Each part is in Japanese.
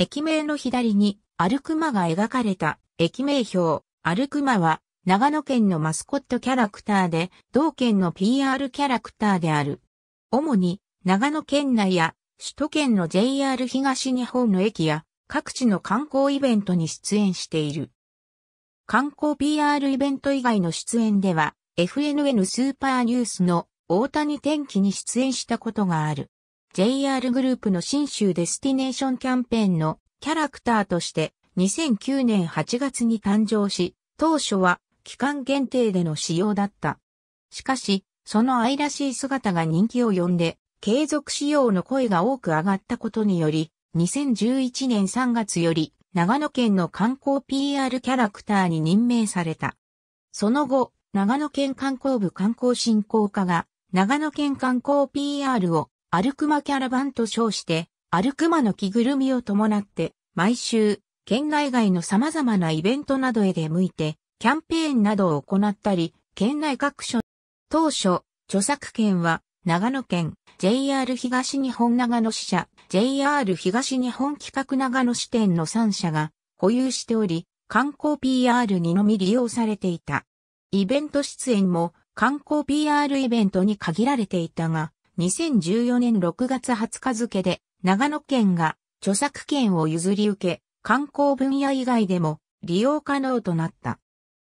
駅名の左に、アルクマが描かれた駅名表、アルクマは、長野県のマスコットキャラクターで、同県の PR キャラクターである。主に、長野県内や、首都圏の JR 東日本の駅や、各地の観光イベントに出演している。観光 PR イベント以外の出演では、FNN スーパーニュースの大谷天気に出演したことがある。JR グループの新州デスティネーションキャンペーンのキャラクターとして2009年8月に誕生し、当初は期間限定での使用だった。しかし、その愛らしい姿が人気を呼んで、継続使用の声が多く上がったことにより、2011年3月より長野県の観光 PR キャラクターに任命された。その後、長野県観光部観光振興課が長野県観光 PR をアルクマキャラバンと称して、アルクマの着ぐるみを伴って、毎週、県内外の様々なイベントなどへ出向いて、キャンペーンなどを行ったり、県内各所、当初、著作権は、長野県 JR 東日本長野支社 JR 東日本企画長野支店の3社が保有しており、観光 PR にのみ利用されていた。イベント出演も観光 PR イベントに限られていたが、2014年6月20日付で、長野県が著作権を譲り受け、観光分野以外でも利用可能となった。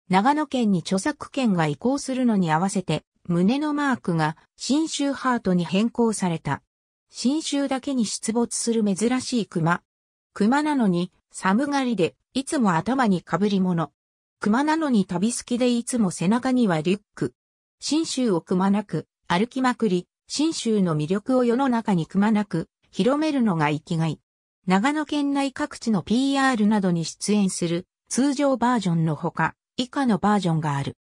長野県に著作権が移行するのに合わせて、胸のマークが新州ハートに変更された。新州だけに出没する珍しい熊。熊なのに寒がりでいつも頭に被り物。熊なのに旅好きでいつも背中にはリュック。新州を熊なく歩きまくり、信州の魅力を世の中にくまなく広めるのが生きがい。長野県内各地の PR などに出演する通常バージョンのほか、以下のバージョンがある。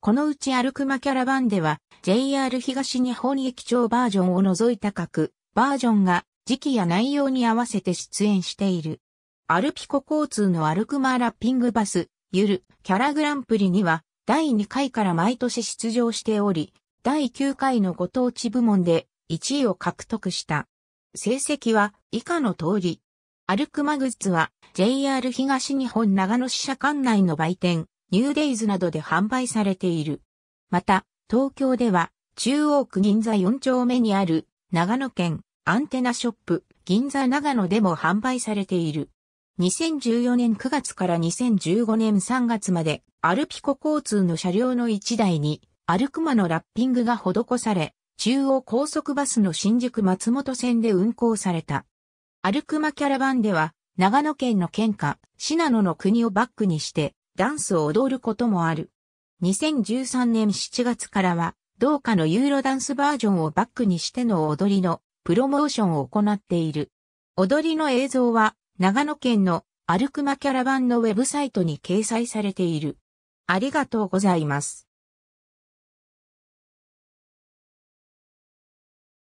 このうち歩くまキャラバンでは JR 東日本駅長バージョンを除いた各バージョンが時期や内容に合わせて出演している。アルピコ交通のアルクマラッピングバス、ゆる、キャラグランプリには、第2回から毎年出場しており、第9回のご当地部門で1位を獲得した。成績は以下の通り。アルクマグッズは JR 東日本長野支社管内の売店、ニューデイズなどで販売されている。また、東京では中央区銀座4丁目にある長野県アンテナショップ銀座長野でも販売されている。2014年9月から2015年3月までアルピコ交通の車両の1台にアルクマのラッピングが施され、中央高速バスの新宿松本線で運行された。アルクマキャラバンでは、長野県の県下、信濃の国をバックにして、ダンスを踊ることもある。2013年7月からは、同化のユーロダンスバージョンをバックにしての踊りのプロモーションを行っている。踊りの映像は、長野県のアルクマキャラバンのウェブサイトに掲載されている。ありがとうございます。